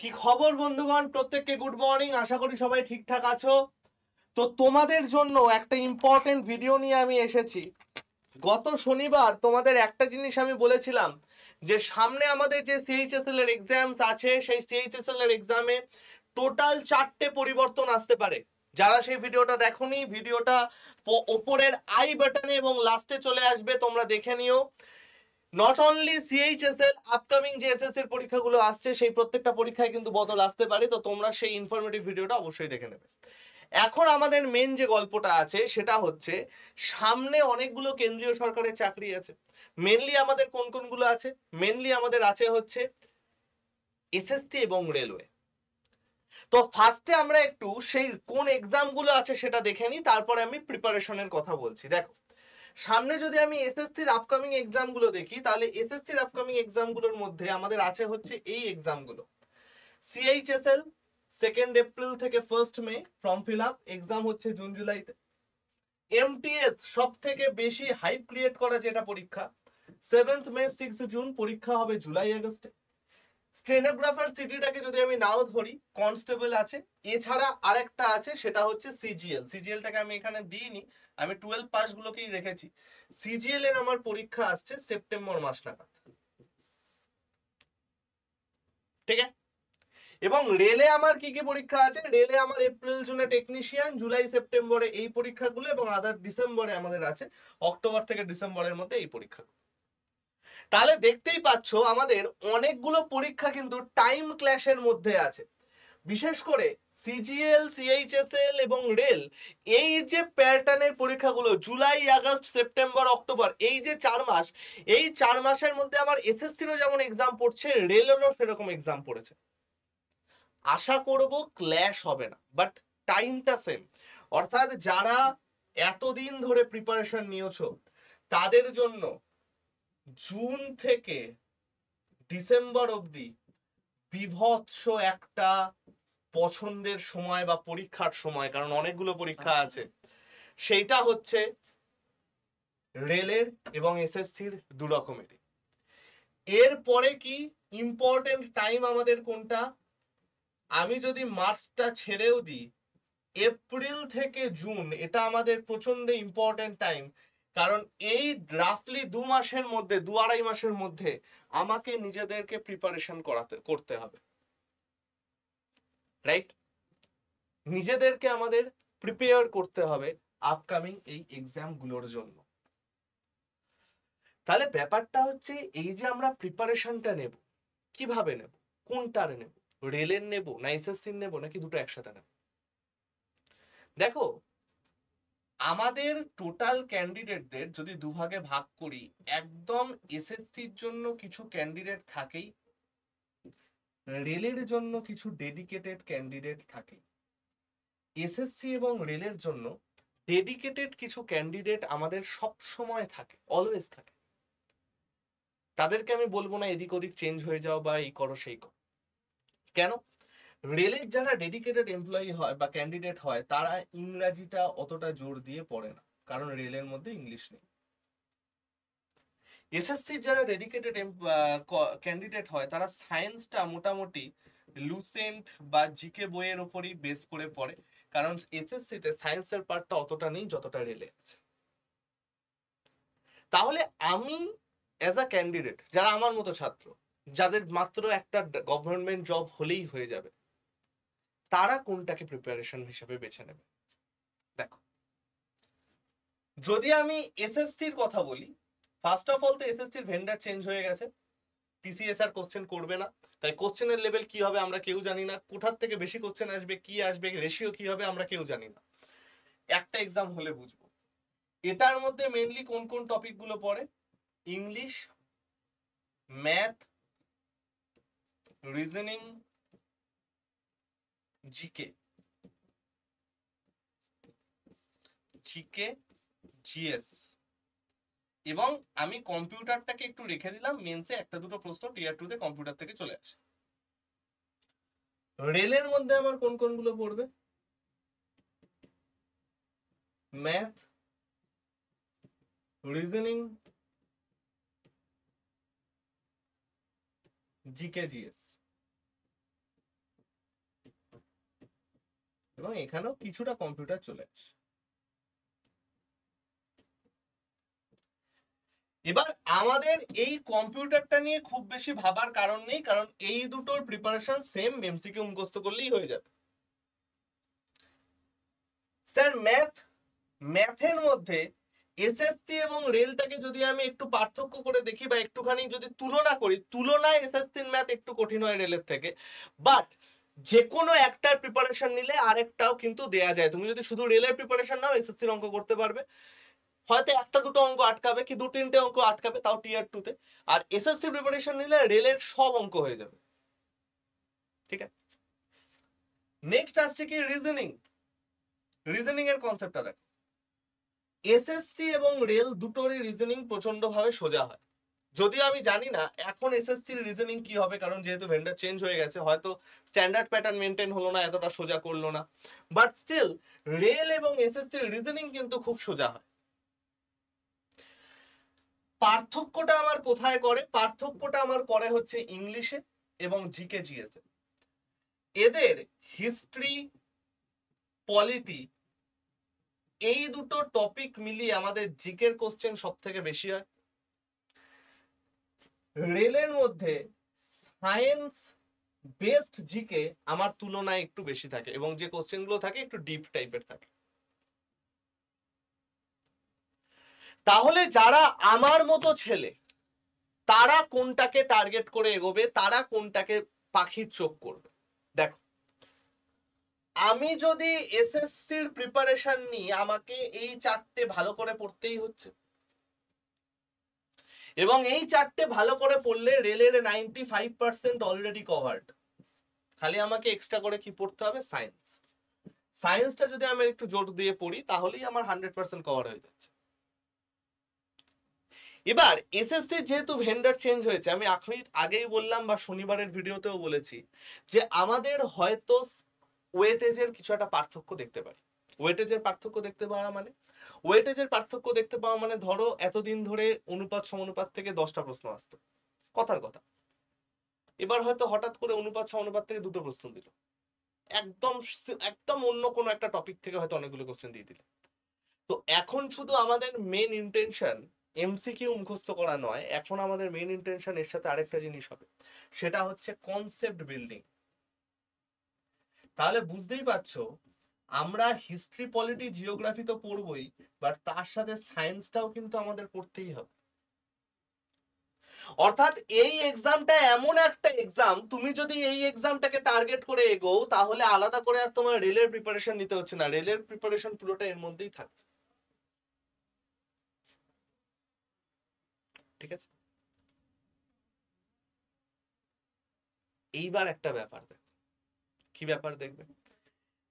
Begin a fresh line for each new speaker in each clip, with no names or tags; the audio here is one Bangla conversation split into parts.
কি খবর বন্ধুগণ প্রত্যেককে গুড মর্নিং আশা করি সবাই ঠিকঠাক আছো তো তোমাদের জন্য একটা ইম্পর্টেন্ট ভিডিও নিয়ে আমি এসেছি গত শনিবার তোমাদের একটা জিনিস আমি বলেছিলাম যে সামনে আমাদের যে সিএইচএসএল এর এক্সামস আছে সেই সিএইচএসএল এর এক্সামে টোটাল চারটে পরিবর্তন আসতে পারে যারা সেই ভিডিওটা দেখনি ভিডিওটা ওপরের আই বাটনে এবং লাস্টে চলে আসবে তোমরা দেখে নিও নট অনলি সিএইচএস এর আপকামিং যে এর পরীক্ষাগুলো আসছে সেই প্রত্যেকটা পরীক্ষায় কিন্তু বদল আসতে পারে তো তোমরা সেই ইনফরমেটিভ ভিডিওটা অবশ্যই দেখে নেবে এখন আমাদের মেন যে গল্পটা আছে সেটা হচ্ছে সামনে অনেকগুলো কেন্দ্রীয় সরকারের চাকরি আছে মেনলি আমাদের কোন কোনগুলো আছে মেনলি আমাদের আছে হচ্ছে এসএসসি এবং রেলওয়ে তো ফার্স্টে আমরা একটু সেই কোন এক্সামগুলো আছে সেটা দেখে নিই তারপরে আমি প্রিপারেশনের কথা বলছি দেখো সামনে যদি আমি এসএসসির আপকামিং এক্সামগুলো দেখি তাহলে এসএসসির আপকামিং এক্সামগুলোর মধ্যে আমাদের আছে হচ্ছে এই এক্সামগুলো সিএইচএসএল সেকেন্ড এপ্রিল থেকে first May form fill up exam হচ্ছে জুন জুলাইতে এমটিএস সব থেকে বেশি হাইপ ক্রিয়েট করা যেটা পরীক্ষা সেভেন্থ মে সিক্স জুন পরীক্ষা হবে জুলাই আগস্টে স্টেনোগ্রাফার সিটিটাকে যদি আমি নাও ধরি কনস্টেবল আছে এছাড়া আরেকটা আছে সেটা হচ্ছে সিজিএল সিজিএলটাকে আমি এখানে দিইনি আমি টুয়েলভ পাসগুলোকেই রেখেছি সিজিএল এর আমার পরীক্ষা আসছে সেপ্টেম্বর মাস নাগাদ ঠিক আছে এবং রেলে আমার কি কি পরীক্ষা আছে রেলে আমার এপ্রিল জুনে টেকনিশিয়ান জুলাই সেপ্টেম্বরে এই পরীক্ষাগুলো এবং আদার ডিসেম্বরে আমাদের আছে অক্টোবর থেকে ডিসেম্বরের মধ্যে এই পরীক্ষাগুলো তাহলে দেখতেই পাচ্ছ আমাদের অনেকগুলো পরীক্ষা কিন্তু টাইম ক্ল্যাশের মধ্যে আছে বিশেষ করে সিজিএল সিএইচএসএল এবং রেল এই যে প্যাটার্নের পরীক্ষাগুলো জুলাই আগস্ট সেপ্টেম্বর অক্টোবর এই যে চার মাস এই চার মাসের মধ্যে আমার এসএসসিরও যেমন এক্সাম পড়ছে রেলেরও সেরকম এক্সাম পড়েছে আশা করব ক্ল্যাশ হবে না বাট টাইমটা সেম অর্থাৎ যারা এতদিন ধরে প্রিপারেশন নিয়েছ তাদের জন্য জুন থেকে ডিসেম্বর অবধি বিভৎস একটা পছন্দের সময় বা পরীক্ষার সময় কারণ অনেকগুলো পরীক্ষা আছে সেইটা হচ্ছে রেলের এবং এসএসসির দু রকমেরই এরপরে কি ইম্পর্টেন্ট টাইম আমাদের কোনটা আমি যদি মার্চটা ছেড়েও দিই এপ্রিল থেকে জুন এটা আমাদের প্রচন্ড ইম্পর্টেন্ট টাইম কারণ এই রাফলি দু মাসের মধ্যে দু আড়াই মাসের মধ্যে আমাকে নিজেদেরকে প্রিপারেশন করাতে করতে হবে রাইট নিজেদেরকে আমাদের প্রিপেয়ার করতে হবে আপকামিং এই এক্সামগুলোর জন্য তাহলে ব্যাপারটা হচ্ছে এই যে আমরা প্রিপারেশনটা নেব কিভাবে নেব কোনটার নেব রেলের নেব না এসএসসির নেব নাকি দুটো একসাথে নেব দেখো আমাদের টোটাল ক্যান্ডিডেটদের যদি দুভাগে ভাগ করি একদম এসএসসির জন্য কিছু ক্যান্ডিডেট থাকেই রেলের জন্য কিছু ডেডিকেটেড ক্যান্ডিডেট থাকে এসএসসি এবং রেলের জন্য ডেডিকেটেড কিছু ক্যান্ডিডেট আমাদের সব সময় থাকে অলওয়েজ থাকে তাদেরকে আমি বলবো না এদিক ওদিক চেঞ্জ হয়ে যাও বা এই করো সেই করো কেন রেলের যারা ডেডিকেটেড এমপ্লয়ি হয় বা ক্যান্ডিডেট হয় তারা ইংরাজিটা অতটা জোর দিয়ে পড়ে না কারণ রেলের মধ্যে ইংলিশ নেই এসএসসি যারা ডেডিকেটেড ক্যান্ডিডেট হয় তারা সায়েন্সটা মোটামুটি লুসেন্ট বা জিকে বইয়ের ওপরই বেস করে পড়ে কারণ এসএসসিতে সায়েন্সের পার্টটা অতটা নেই যতটা রেলে আছে তাহলে আমি অ্যাজ আ ক্যান্ডিডেট যারা আমার মতো ছাত্র যাদের মাত্র একটা গভর্নমেন্ট জব হলেই হয়ে যাবে তারা কোনটাকে প্রিপারেশন হিসেবে বেছে নেবে দেখো যদি আমি এসএসসির কথা বলি ফার্স্ট অফ অল তো এসএসসির ভেন্ডার চেঞ্জ হয়ে গেছে টিসিএস আর কোশ্চেন করবে না তাই কোশ্চেনের লেভেল কি হবে আমরা কেউ জানি না কোথার থেকে বেশি কোশ্চেন আসবে কি আসবে রেশিও কি হবে আমরা কেউ জানি না একটা এক্সাম হলে বুঝবো এটার মধ্যে মেনলি কোন কোন টপিকগুলো পড়ে English math reasoning GK GK GS এবং আমি কম্পিউটারটাকে একটু রেখে দিলাম মেন্সে একটা দুটো প্রশ্ন টিয়ার টু তে কম্পিউটার থেকে চলে আসে রেলের মধ্যে আমার কোন কোনগুলো পড়বে ম্যাথ রিজনিং জিকে জিএস এবং এখানেও কিছুটা কম্পিউটার চলে আসে এবার আমাদের এই কম্পিউটারটা নিয়ে খুব বেশি ভাবার কারণ নেই কারণ এই দুটোর প্রিপারেশন সেম এমসিকে মুখস্থ করলেই হয়ে যাবে স্যার ম্যাথ ম্যাথের মধ্যে এসএসসি এবং রেলটাকে যদি আমি একটু পার্থক্য করে দেখি বা একটুখানি যদি তুলনা করি তুলনায় এসএসসির ম্যাথ একটু কঠিন হয় রেলের থেকে বাট যে কোনো একটার প্রিপারেশন নিলে আরেকটাও কিন্তু দেয়া যায় তুমি যদি শুধু রেলের প্রিপারেশন নাও এসএসসির অঙ্ক করতে পারবে হয়তো একটা দুটো অঙ্ক আটকাবে কি দু তিনটে অঙ্ক আটকাবে তাও টিয়ার টুতে আর এসএসসি প্রিপারেশন নিলে রেলের সব অঙ্ক হয়ে যাবে ঠিক আছে নেক্সট আসছে কি রিজনিং রিজনিং এর কনসেপ্টটা দেখো এসএসসি এবং রেল দুটোরই রিজনিং প্রচন্ড ভাবে সোজা হয় যদিও আমি জানি না এখন এসএসসির রিজনিং কি হবে কারণ যেহেতু ভেন্ডার চেঞ্জ হয়ে গেছে হয়তো স্ট্যান্ডার্ড প্যাটার্ন মেনটেন হলো না এতটা সোজা করলো না বাট স্টিল রেল এবং এসএসসির রিজনিং কিন্তু খুব সোজা হয় পার্থক্যটা আমার কোথায় করে পার্থক্যটা আমার করে হচ্ছে ইংলিশে এবং জিকে জিএসএ এদের হিস্ট্রি পলিটি এই দুটো টপিক মিলিয়ে আমাদের জিকের কোশ্চেন সব থেকে বেশি হয় রেলের মধ্যে সায়েন্স বেস্ট জিকে আমার তুলনায় একটু বেশি থাকে এবং যে কোশ্চেনগুলো থাকে একটু ডিপ টাইপের থাকে তাহলে যারা আমার মতো ছেলে তারা কোনটাকে টার্গেট করে এগোবে তারা কোনটাকে পাখির চোখ করবে দেখো আমি যদি এসএসসির প্রিপারেশন নিই আমাকে এই চারটে ভালো করে পড়তেই হচ্ছে এবং এই চারটে ভালো করে পড়লে রেলের ninety five percent already covered খালি আমাকে এক্সট্রা করে কি পড়তে হবে সায়েন্স সায়েন্সটা যদি আমি একটু জোর দিয়ে পড়ি তাহলেই আমার হান্ড্রেড পার্সেন্ট কভার হয়ে যাচ্ছে এবার এসএসসি যেহেতু ভেন্ডার চেঞ্জ হয়েছে আমি আখরির আগেই বললাম বা শনিবারের ভিডিওতেও বলেছি যে আমাদের হয়তো ওয়েটেজের কিছু একটা পার্থক্য দেখতে পারি ওয়েটেজের পার্থক্য দেখতে পাওয়া মানে ওয়েটেজের পার্থক্য দেখতে পাওয়া মানে ধরো এতদিন ধরে অনুপাত সমানুপাত থেকে দশটা প্রশ্ন আসতো কথার কথা এবার হয়তো হঠাৎ করে অনুপাত সমানুপাত থেকে দুটো প্রশ্ন দিল একদম একদম অন্য কোনো একটা টপিক থেকে হয়তো অনেকগুলো কোশ্চেন দিয়ে দিল তো এখন শুধু আমাদের মেন ইন্টেনশন এমসিকিউ মুখস্থ করা নয় এখন আমাদের মেন ইন্টেনশন এর সাথে আরেকটা জিনিস হবে সেটা হচ্ছে কনসেপ্ট বিল্ডিং তাহলে বুঝতেই পারছো আমরা হিস্ট্রি পলিটি জিওগ্রাফি তো পড়বই বাট তার সাথে সায়েন্সটাও কিন্তু আমাদের পড়তেই হবে অর্থাৎ এই এক্সামটা এমন একটা এক্সাম তুমি যদি এই এক্সামটাকে টার্গেট করে এগো তাহলে আলাদা করে আর তোমার রেলের প্রিপারেশন নিতে হচ্ছে না রেলের প্রিপারেশন পুরোটা এর মধ্যেই থাকছে ঠিক আছে এইবার একটা ব্যাপার দেখ কি ব্যাপার দেখবে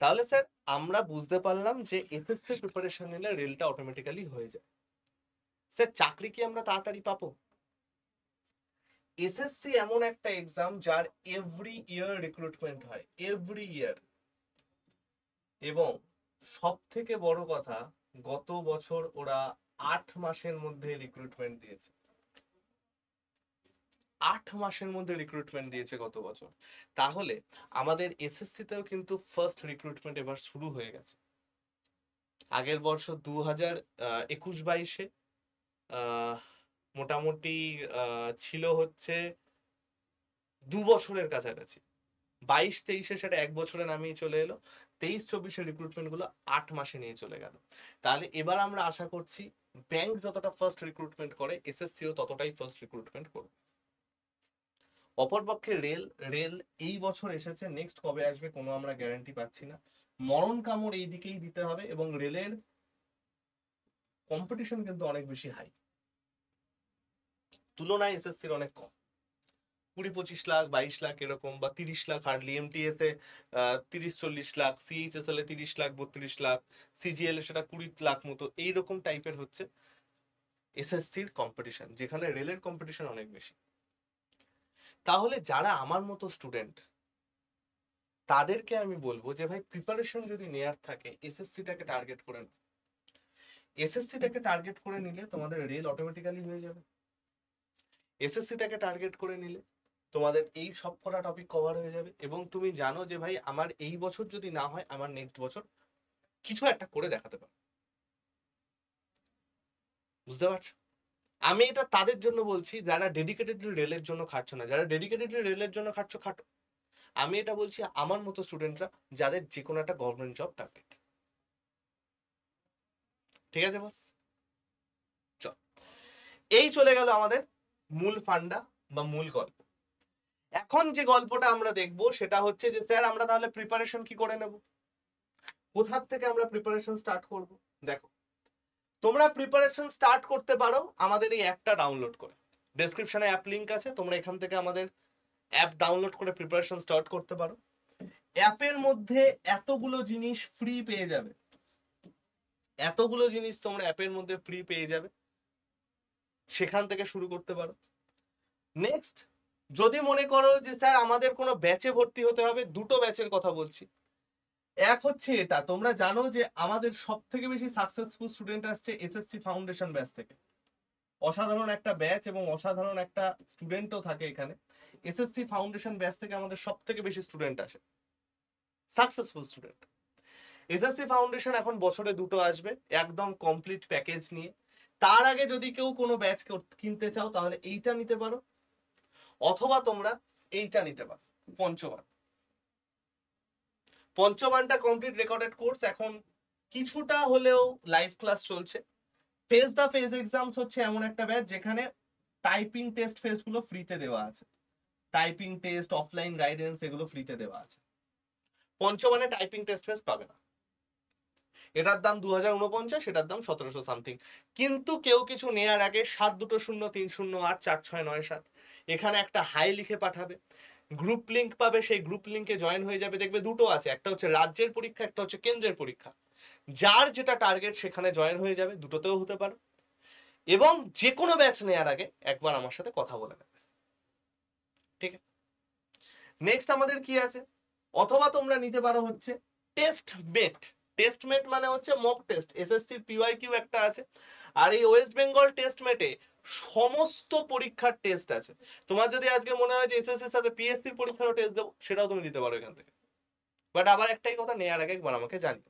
তাহলে স্যার আমরা বুঝতে পারলাম যে এসএসসি প্রিপারেশন নিলে রেলটা অটোমেটিক্যালি হয়ে যায় স্যার চাকরি কি আমরা তাড়াতাড়ি পাবো এসএসসি এমন একটা এক্সাম যার এভরি ইয়ার রিক্রুটমেন্ট হয় এভরি ইয়ার এবং সব থেকে বড় কথা গত বছর ওরা আট মাসের মধ্যে রিক্রুটমেন্ট দিয়েছে আট মাসের মধ্যে রিক্রুটমেন্ট দিয়েছে গত বছর তাহলে আমাদের এসএসসিতেও কিন্তু ফার্স্ট রিক্রুটমেন্ট এবার শুরু হয়ে গেছে আগের বছর দু হাজার একুশ বাইশে মোটামুটি ছিল হচ্ছে দু বছরের কাছাকাছি বাইশ তেইশে সেটা এক বছরে নামিয়ে চলে এলো তেইশ চব্বিশের রিক্রুটমেন্টগুলো আট মাসে নিয়ে চলে গেল তাহলে এবার আমরা আশা করছি ব্যাংক যতটা ফার্স্ট রিক্রুটমেন্ট করে এসএসসিও ততটাই ফার্স্ট রিক্রুটমেন্ট করবে অপরপক্ষে রেল রেল এই বছর এসেছে নেক্সট কবে আসবে কোনো আমরা গ্যারান্টি পাচ্ছি না মরণ কামড় এই দিকেই দিতে হবে এবং রেলের কম্পিটিশন কিন্তু অনেক বেশি হাই তুলনায় এসএসসির অনেক কম কুড়ি পঁচিশ লাখ বাইশ লাখ এরকম বা তিরিশ লাখ হার্ডলি এমটিএস এ তিরিশ চল্লিশ লাখ সিএইচএসএল এ তিরিশ লাখ বত্রিশ লাখ সিজিএল এ সেটা কুড়ি লাখ মতো এইরকম টাইপের হচ্ছে এসএসসির কম্পিটিশন যেখানে রেলের কম্পিটিশন অনেক বেশি তাহলে যারা আমার মতো স্টুডেন্ট তাদেরকে আমি বলবো যে ভাই প্রিপারেশন যদি নেয়ার থাকে এসএসসিটাকে টার্গেট করে এসএসসি এসএসসিটাকে টার্গেট করে নিলে তোমাদের রেল অটোমেটিক্যালি হয়ে যাবে এসএসসিটাকে টার্গেট করে নিলে তোমাদের এই সব কটা টপিক কভার হয়ে যাবে এবং তুমি জানো যে ভাই আমার এই বছর যদি না হয় আমার নেক্সট বছর কিছু একটা করে দেখাতে পারো বুঝতে পারছো আমি এটা তাদের জন্য বলছি যারা ডেডিকেটেডলি রেলের জন্য খাটছো না যারা ডেডিকেটেডলি রেলের জন্য খাটছো খাটো আমি এটা বলছি আমার মতো স্টুডেন্টরা যাদের যে কোনো একটা গভর্নমেন্ট জব টার্গেট ঠিক আছে বস এই চলে গেল আমাদের মূল ফান্ডা বা মূল গল্প এখন যে গল্পটা আমরা দেখব সেটা হচ্ছে যে স্যার আমরা তাহলে প্রিপারেশন কি করে নেব কোথার থেকে আমরা প্রিপারেশন স্টার্ট করব দেখো তোমরা প্রিপারেশন স্টার্ট করতে পারো আমাদের এই অ্যাপটা ডাউনলোড করে ডেসক্রিপশনে অ্যাপ লিঙ্ক আছে তোমরা এখান থেকে আমাদের অ্যাপ ডাউনলোড করে প্রিপারেশন স্টার্ট করতে পারো অ্যাপের মধ্যে এতগুলো জিনিস ফ্রি পেয়ে যাবে এতগুলো জিনিস তোমরা অ্যাপের মধ্যে ফ্রি পেয়ে যাবে সেখান থেকে শুরু করতে পারো নেক্সট যদি মনে করো যে স্যার আমাদের কোনো ব্যাচে ভর্তি হতে হবে দুটো ব্যাচের কথা বলছি এক হচ্ছে এটা তোমরা জানো যে আমাদের সব থেকে বেশি সাকসেসফুল স্টুডেন্ট আসছে এসএসসি ফাউন্ডেশন ব্যাচ থেকে অসাধারণ একটা ব্যাচ এবং অসাধারণ একটা স্টুডেন্টও থাকে এখানে এসএসসি ফাউন্ডেশন ব্যাচ থেকে আমাদের সব থেকে বেশি স্টুডেন্ট আসে সাকসেসফুল স্টুডেন্ট এসএসসি ফাউন্ডেশন এখন বছরে দুটো আসবে একদম কমপ্লিট প্যাকেজ নিয়ে তার আগে যদি কেউ কোনো ব্যাচ কিনতে চাও তাহলে এইটা নিতে পারো অথবা তোমরা এইটা নিতে পারো পঞ্চমান পঞ্চমানটা কমপ্লিট রেকর্ডেড কোর্স এখন কিছুটা হলেও লাইভ ক্লাস চলছে ফেস দ্য ফেস এক্সামস হচ্ছে এমন একটা ব্যাচ যেখানে টাইপিং টেস্ট ফেজগুলো ফ্রিতে দেওয়া আছে টাইপিং টেস্ট অফলাইন গাইডেন্স এগুলো ফ্রিতে দেওয়া আছে পঞ্চমানে টাইপিং টেস্ট ফেস পাবে না এটার দাম দু হাজার উনপঞ্চাশ এটার দাম সতেরোশো সামথিং কিন্তু কেউ কিছু নেয়ার আগে সাত দুটো শূন্য তিন শূন্য আট চার ছয় নয় সাত এখানে একটা হাই লিখে পাঠাবে গ্রুপ লিঙ্ক পাবে সেই গ্রুপ লিঙ্কে জয়েন হয়ে যাবে দেখবে দুটো আছে একটা হচ্ছে রাজ্যের পরীক্ষা একটা হচ্ছে কেন্দ্রের পরীক্ষা যার যেটা টার্গেট সেখানে জয়েন হয়ে যাবে দুটোতেও হতে পারো এবং যে কোনো ব্যাচ নেওয়ার আগে একবার আমার সাথে কথা বলে নেবে ঠিক আছে নেক্সট আমাদের কি আছে অথবা তোমরা নিতে পারো হচ্ছে টেস্ট মেট টেস্ট মেট মানে হচ্ছে mock test SSC PY Q একটা আছে আর এই ওয়েস্ট বেঙ্গল টেস্ট মেটে সমস্ত পরীক্ষার টেস্ট আছে তোমার যদি আজকে মনে হয় যে এসএসসি এর সাথে পিএসসির পরীক্ষারও টেস্ট দেবো সেটাও তুমি দিতে পারো এখান থেকে বাট আবার একটাই কথা নেয়ার আগে একবার আমাকে জানি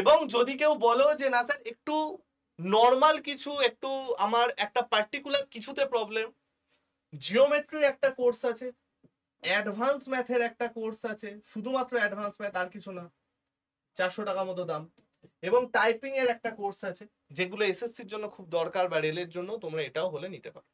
এবং যদি কেউ বলো যে না স্যার একটু নর্মাল কিছু একটু আমার একটা পার্টিকুলার কিছুতে প্রবলেম জিওমেট্রির একটা কোর্স আছে অ্যাডভান্স ম্যাথের একটা কোর্স আছে শুধুমাত্র অ্যাডভান্স ম্যাথ আর কিছু না চারশো টাকা মতো দাম এবং টাইপিং এর একটা কোর্স আছে যেগুলো এসএসসির জন্য খুব দরকার বা রেলের জন্য তোমরা এটাও হলে নিতে পারো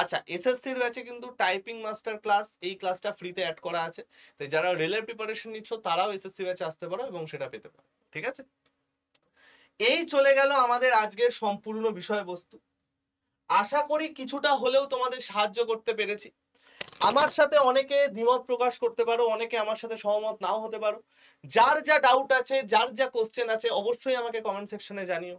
আচ্ছা এসএসসির ব্যাচে কিন্তু টাইপিং মাস্টার ক্লাস এই ক্লাসটা ফ্রিতে অ্যাড করা আছে তো যারা রেলের প্রিপারেশন নিচ্ছ তারাও এসএসসি ব্যাচে আসতে পারো এবং সেটা পেতে পারো ঠিক আছে এই চলে গেল আমাদের আজকের সম্পূর্ণ বিষয়বস্তু আশা করি কিছুটা হলেও তোমাদের সাহায্য করতে পেরেছি আমার সাথে অনেকে দ্বিমত প্রকাশ করতে পারো অনেকে আমার সাথে সহমত নাও হতে পারো যার যা ডাউট আছে যার যা কোশ্চেন আছে অবশ্যই আমাকে কমেন্ট সেকশনে জানিও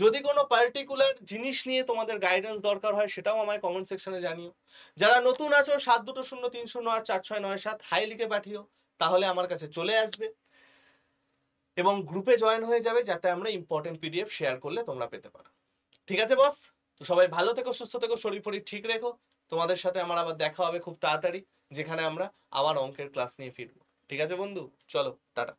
যদি কোনো পার্টিকুলার জিনিস নিয়ে তোমাদের গাইডেন্স দরকার হয় সেটাও আমায় কমেন্ট সেকশনে জানিও যারা নতুন আছো সাত দুটো শূন্য তিন শূন্য আট চার ছয় নয় সাত হাই লিখে পাঠিও তাহলে আমার কাছে চলে আসবে এবং গ্রুপে জয়েন হয়ে যাবে যাতে আমরা ইম্পর্টেন্ট পিডিএফ শেয়ার করলে তোমরা পেতে পারো ঠিক আছে বস তো সবাই ভালো থেকো সুস্থ থেকো শরীর ফরির ঠিক রেখো তোমাদের সাথে আমার আবার দেখা হবে খুব তাড়াতাড়ি যেখানে আমরা আবার অঙ্কের ক্লাস নিয়ে ফিরবো ঠিক আছে বন্ধু চলো টাটা